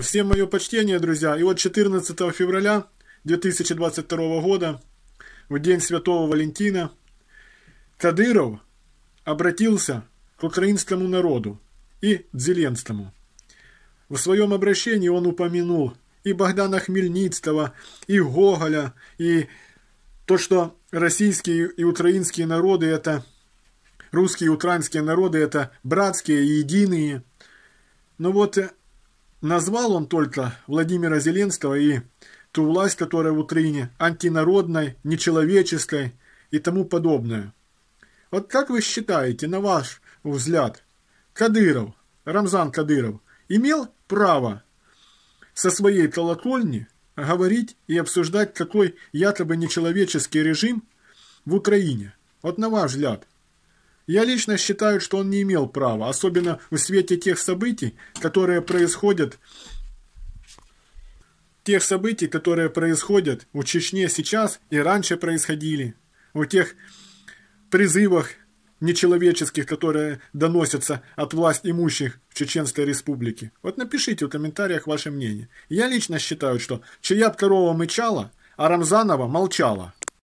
Всем мое почтение, друзья. И вот 14 февраля 2022 года, в день Святого Валентина, Кадыров обратился к украинскому народу и Зеленскому. В своем обращении он упомянул и Богдана Хмельницкого, и Гоголя, и то, что российские и украинские народы – это русские и украинские народы – это братские и единые. Но ну вот э, Назвал он только Владимира Зеленского и ту власть, которая в Украине антинародной, нечеловеческой и тому подобное. Вот как вы считаете, на ваш взгляд, Кадыров, Рамзан Кадыров, имел право со своей колокольни говорить и обсуждать какой якобы нечеловеческий режим в Украине? Вот на ваш взгляд. Я лично считаю, что он не имел права, особенно в свете тех событий, которые происходят тех событий, которые происходят у Чечне сейчас и раньше происходили, у тех призывах нечеловеческих, которые доносятся от власть имущих в Чеченской республике. Вот напишите в комментариях ваше мнение. Я лично считаю, что чья корова мычала, а Рамзанова молчала.